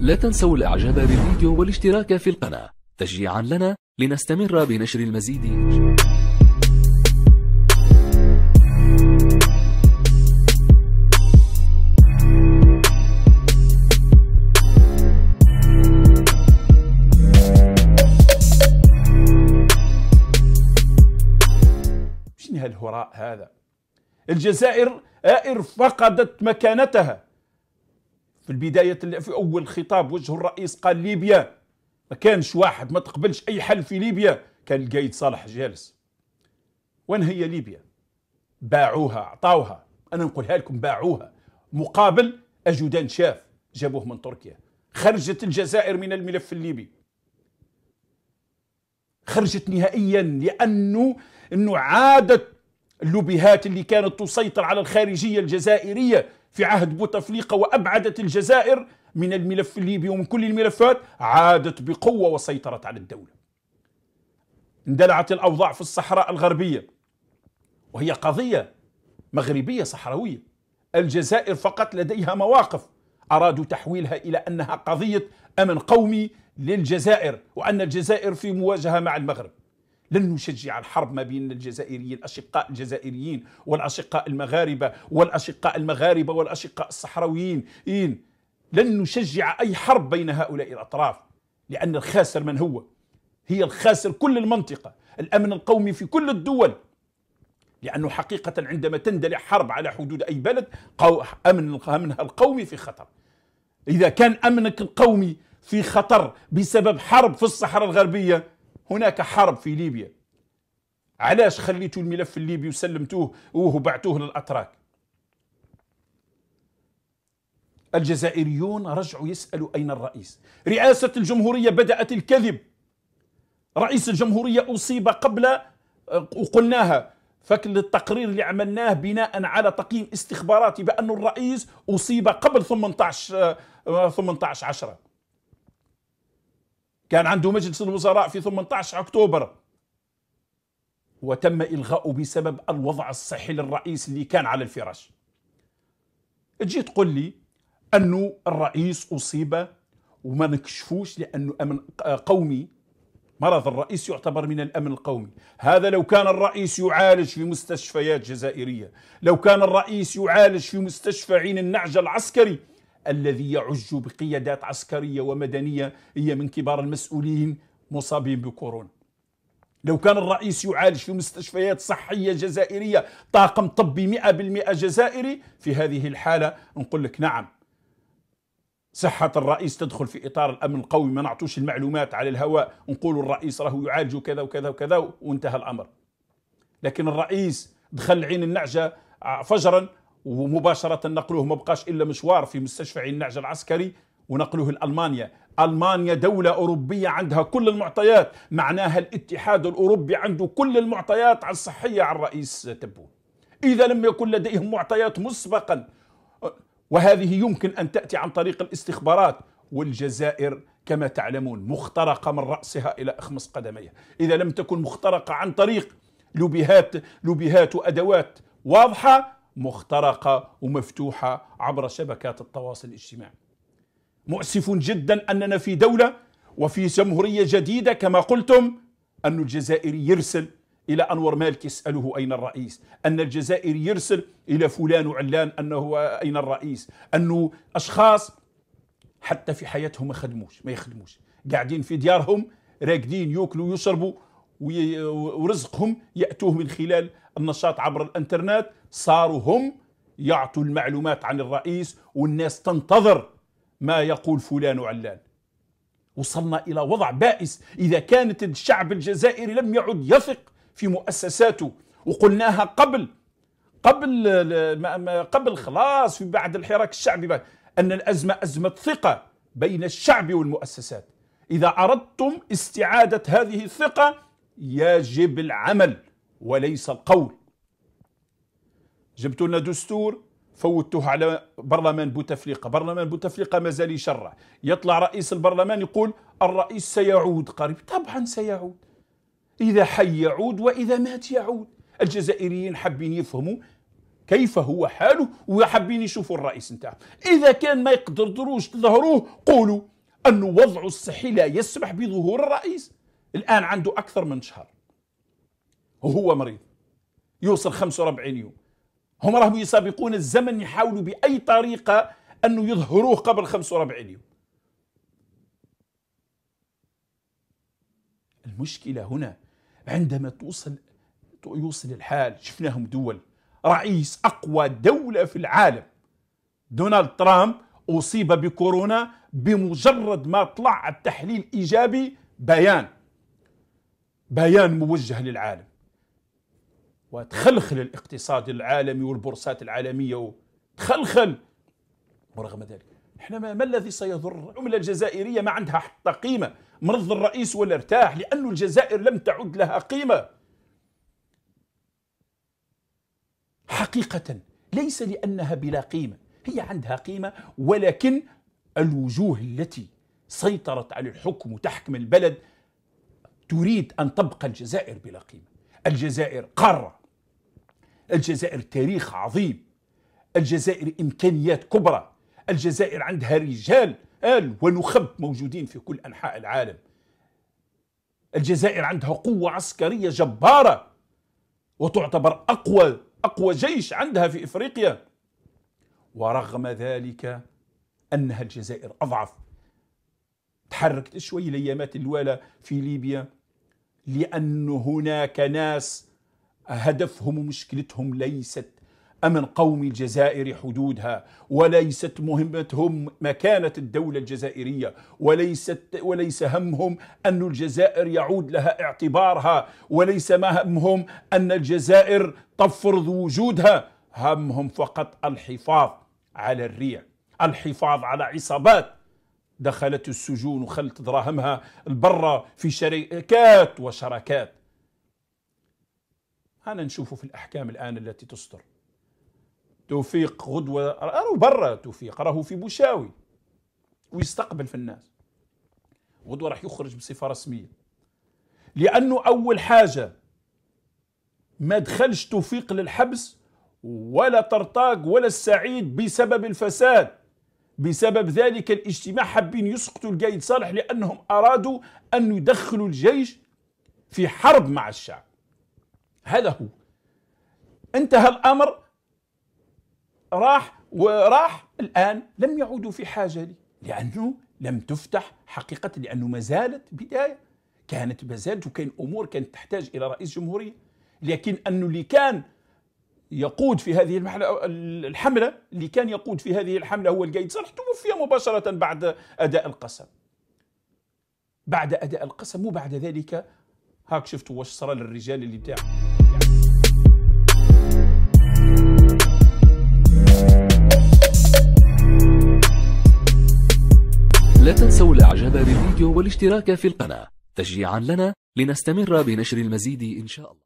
لا تنسوا الإعجاب بالفيديو والاشتراك في القناة تشجيعا لنا لنستمر بنشر المزيد هالهراء هذا الجزائر ائر فقدت مكانتها في البداية في أول خطاب وجه الرئيس قال ليبيا ما كانش واحد ما تقبلش أي حل في ليبيا كان القايد صالح جالس وين هي ليبيا باعوها أعطاوها أنا نقولها لكم باعوها مقابل أجودان شاف جابوه من تركيا خرجت الجزائر من الملف الليبي خرجت نهائيا لأنه أنه عادت اللوبيهات اللي كانت تسيطر على الخارجية الجزائرية في عهد بوتفليقة وأبعدت الجزائر من الملف الليبي ومن كل الملفات عادت بقوة وسيطرت على الدولة اندلعت الأوضاع في الصحراء الغربية وهي قضية مغربية صحراوية الجزائر فقط لديها مواقف أرادوا تحويلها إلى أنها قضية أمن قومي للجزائر وأن الجزائر في مواجهة مع المغرب لن نشجع الحرب ما بين الجزائريين الأشقاء الجزائريين والأشقاء المغاربة والأشقاء المغاربة والأشقاء الصحراويين إين لن نشجع أي حرب بين هؤلاء الأطراف لأن الخاسر من هو هي الخاسر كل المنطقة الأمن القومي في كل الدول لأنه حقيقة عندما تندلع حرب على حدود أي بلد أمن أمنها القومي في خطر إذا كان أمنك القومي في خطر بسبب حرب في الصحراء الغربية هناك حرب في ليبيا علاش خليتوا الملف الليبي وسلمتوه وبعتوه للأتراك الجزائريون رجعوا يسألوا أين الرئيس رئاسة الجمهورية بدأت الكذب رئيس الجمهورية أصيب قبل وقلناها آه، فكل التقرير اللي عملناه بناء على تقييم استخباراتي بأن الرئيس أصيب قبل 18 18 10 كان عنده مجلس الوزراء في 18 أكتوبر وتم إلغاؤه بسبب الوضع الصحي للرئيس اللي كان على الفراش تجي تقول لي أنه الرئيس أصيب وما نكشفوش لأنه أمن قومي مرض الرئيس يعتبر من الامن القومي، هذا لو كان الرئيس يعالج في مستشفيات جزائريه، لو كان الرئيس يعالج في مستشفى عين النعجه العسكري الذي يعج بقيادات عسكرية ومدنية هي من كبار المسؤولين مصابين بكورونا لو كان الرئيس يعالج في مستشفيات صحية جزائرية طاقم طبي 100% جزائري في هذه الحالة نقول لك نعم صحة الرئيس تدخل في إطار الأمن القومي ما نعطوش المعلومات على الهواء نقول الرئيس راه يعالج كذا وكذا وكذا وانتهى الأمر لكن الرئيس دخل عين النعجة آه، فجرا ومباشره نقلوه ما بقاش الا مشوار في مستشفى عين نعجه العسكري ونقلوه لالمانيا المانيا دوله اوروبيه عندها كل المعطيات معناها الاتحاد الاوروبي عنده كل المعطيات على الصحيه على الرئيس تبون اذا لم يكن لديهم معطيات مسبقا وهذه يمكن ان تاتي عن طريق الاستخبارات والجزائر كما تعلمون مخترقه من راسها الى اخمص قدميها اذا لم تكن مخترقه عن طريق لوبيهات لوبيهات وادوات واضحه مخترقه ومفتوحه عبر شبكات التواصل الاجتماعي. مؤسف جدا اننا في دوله وفي جمهوريه جديده كما قلتم ان الجزائري يرسل الى انور مالك يساله اين الرئيس؟ ان الجزائري يرسل الى فلان وعلان انه اين الرئيس؟ انه اشخاص حتى في حياتهم ما خدموش ما يخدموش قاعدين في ديارهم راقدين ياكلوا ويشربوا ورزقهم ياتوه من خلال النشاط عبر الانترنت صاروا هم يعطوا المعلومات عن الرئيس والناس تنتظر ما يقول فلان وعلان وصلنا إلى وضع بائس إذا كانت الشعب الجزائري لم يعد يثق في مؤسساته وقلناها قبل قبل قبل خلاص في بعد الحراك الشعبي أن الأزمة أزمة ثقة بين الشعب والمؤسسات إذا أردتم استعادة هذه الثقة يجب العمل وليس القول جبتوا لنا دستور فوتوه على برلمان بوتفليقة برلمان بوتفليقة مازال يشرع يطلع رئيس البرلمان يقول الرئيس سيعود قريب طبعا سيعود إذا حي يعود وإذا مات يعود الجزائريين حابين يفهموا كيف هو حاله وحابين يشوفوا الرئيس نتاعه. إذا كان ما يقدروش تظهروه قولوا أن وضعه الصحي لا يسمح بظهور الرئيس الآن عنده أكثر من شهر وهو مريض يوصل 45 يوم هم راهم يسابقون الزمن يحاولوا باي طريقه انه يظهروه قبل 45 يوم المشكله هنا عندما توصل يوصل الحال شفناهم دول رئيس اقوى دوله في العالم دونالد ترامب اصيب بكورونا بمجرد ما طلع التحليل ايجابي بيان بيان موجه للعالم وتخلخل الاقتصاد العالمي والبورصات العالمية تخلخل ورغم ذلك احنا ما, ما الذي سيضر العملة الجزائرية ما عندها حتى قيمة مرض الرئيس ولا ارتاح لأن الجزائر لم تعد لها قيمة حقيقة ليس لأنها بلا قيمة هي عندها قيمة ولكن الوجوه التي سيطرت على الحكم وتحكم البلد تريد أن تبقى الجزائر بلا قيمة الجزائر قارة الجزائر تاريخ عظيم الجزائر إمكانيات كبرى الجزائر عندها رجال آل ونخب موجودين في كل أنحاء العالم الجزائر عندها قوة عسكرية جبارة وتعتبر أقوى أقوى جيش عندها في إفريقيا ورغم ذلك أنها الجزائر أضعف تحركت شوي الأيامات الوالا في ليبيا لأن هناك ناس هدفهم ومشكلتهم ليست أمن قوم الجزائر حدودها وليست مهمتهم مكانة الدولة الجزائرية وليست وليس همهم أن الجزائر يعود لها اعتبارها وليس ما همهم أن الجزائر تفرض وجودها همهم فقط الحفاظ على الريع الحفاظ على عصابات دخلت السجون وخلت دراهمها البرة في شركات وشراكات أنا نشوفه في الأحكام الآن التي تصدر توفيق غدوة راهو برا توفيق راهو في بوشاوي ويستقبل في الناس غدوة راح يخرج بصفة رسمية لأنه أول حاجة ما دخلش توفيق للحبس ولا طرطاق ولا السعيد بسبب الفساد بسبب ذلك الاجتماع حابين يسقطوا القايد صالح لأنهم أرادوا أن يدخلوا الجيش في حرب مع الشعب هذا هو انتهى الأمر راح وراح الآن لم يعودوا في حاجة لي لأنه لم تفتح حقيقة لأنه ما زالت بداية كانت ما زالت وكان أمور كانت تحتاج إلى رئيس جمهورية لكن أنه اللي كان يقود في هذه الحملة اللي كان يقود في هذه الحملة هو القايد صالح توفي مباشرة بعد أداء القسم بعد أداء القسم وبعد ذلك هاك شفتوا واش صرى للرجال اللي بتاع لا تنسوا الاعجاب بالفيديو والاشتراك في القناة تشجيعا لنا لنستمر بنشر المزيد ان شاء الله